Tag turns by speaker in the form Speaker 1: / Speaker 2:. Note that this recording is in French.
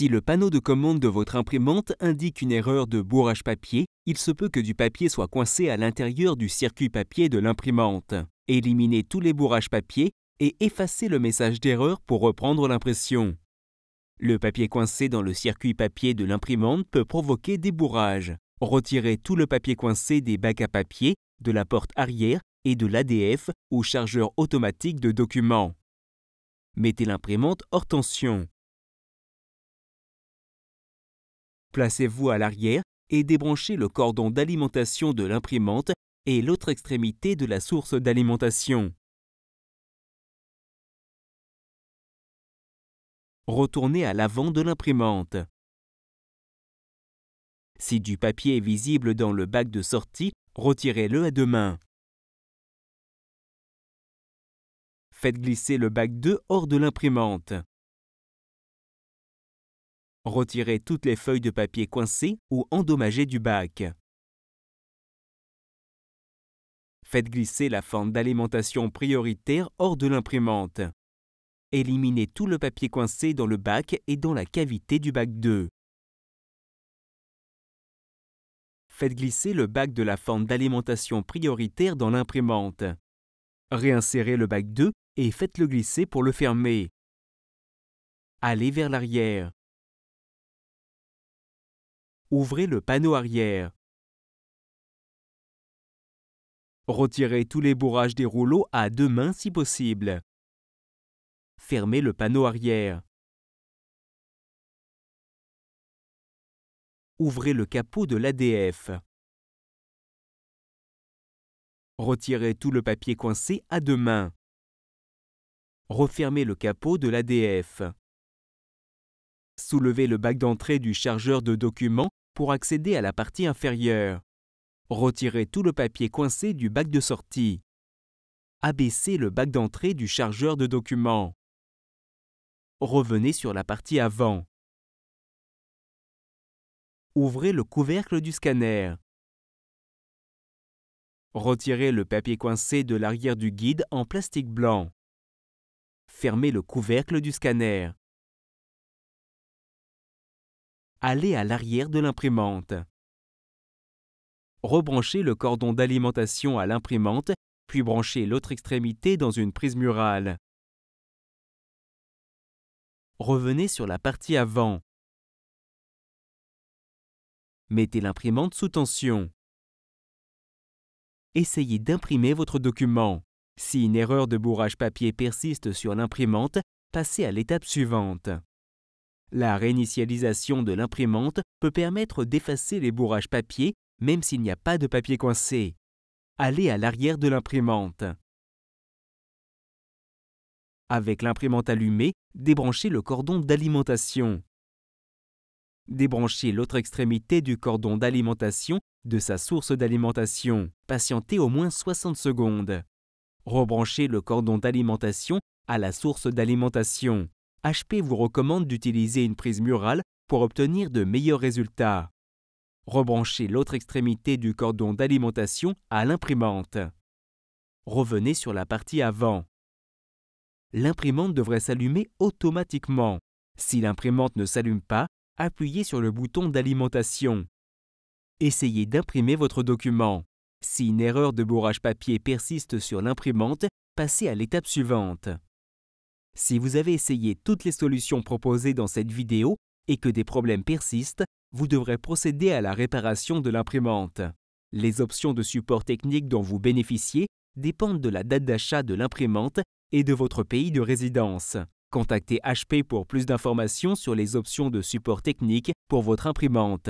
Speaker 1: Si le panneau de commande de votre imprimante indique une erreur de bourrage papier, il se peut que du papier soit coincé à l'intérieur du circuit papier de l'imprimante. Éliminez tous les bourrages papier et effacez le message d'erreur pour reprendre l'impression. Le papier coincé dans le circuit papier de l'imprimante peut provoquer des bourrages. Retirez tout le papier coincé des bacs à papier, de la porte arrière et de l'ADF ou chargeur automatique de documents. Mettez l'imprimante hors tension. Placez-vous à l'arrière et débranchez le cordon d'alimentation de l'imprimante et l'autre extrémité de la source d'alimentation. Retournez à l'avant de l'imprimante. Si du papier est visible dans le bac de sortie, retirez-le à deux mains. Faites glisser le bac 2 hors de l'imprimante. Retirez toutes les feuilles de papier coincées ou endommagées du bac. Faites glisser la fente d'alimentation prioritaire hors de l'imprimante. Éliminez tout le papier coincé dans le bac et dans la cavité du bac 2. Faites glisser le bac de la fente d'alimentation prioritaire dans l'imprimante. Réinsérez le bac 2 et faites-le glisser pour le fermer. Allez vers l'arrière. Ouvrez le panneau arrière. Retirez tous les bourrages des rouleaux à deux mains si possible. Fermez le panneau arrière. Ouvrez le capot de l'ADF. Retirez tout le papier coincé à deux mains. Refermez le capot de l'ADF. Soulevez le bac d'entrée du chargeur de documents pour accéder à la partie inférieure. Retirez tout le papier coincé du bac de sortie. Abaissez le bac d'entrée du chargeur de documents. Revenez sur la partie avant. Ouvrez le couvercle du scanner. Retirez le papier coincé de l'arrière du guide en plastique blanc. Fermez le couvercle du scanner. Allez à l'arrière de l'imprimante. Rebranchez le cordon d'alimentation à l'imprimante, puis branchez l'autre extrémité dans une prise murale. Revenez sur la partie avant. Mettez l'imprimante sous tension. Essayez d'imprimer votre document. Si une erreur de bourrage papier persiste sur l'imprimante, passez à l'étape suivante. La réinitialisation de l'imprimante peut permettre d'effacer les bourrages papier même s'il n'y a pas de papier coincé. Allez à l'arrière de l'imprimante. Avec l'imprimante allumée, débranchez le cordon d'alimentation. Débranchez l'autre extrémité du cordon d'alimentation de sa source d'alimentation. Patientez au moins 60 secondes. Rebranchez le cordon d'alimentation à la source d'alimentation. HP vous recommande d'utiliser une prise murale pour obtenir de meilleurs résultats. Rebranchez l'autre extrémité du cordon d'alimentation à l'imprimante. Revenez sur la partie avant. L'imprimante devrait s'allumer automatiquement. Si l'imprimante ne s'allume pas, appuyez sur le bouton d'alimentation. Essayez d'imprimer votre document. Si une erreur de bourrage papier persiste sur l'imprimante, passez à l'étape suivante. Si vous avez essayé toutes les solutions proposées dans cette vidéo et que des problèmes persistent, vous devrez procéder à la réparation de l'imprimante. Les options de support technique dont vous bénéficiez dépendent de la date d'achat de l'imprimante et de votre pays de résidence. Contactez HP pour plus d'informations sur les options de support technique pour votre imprimante.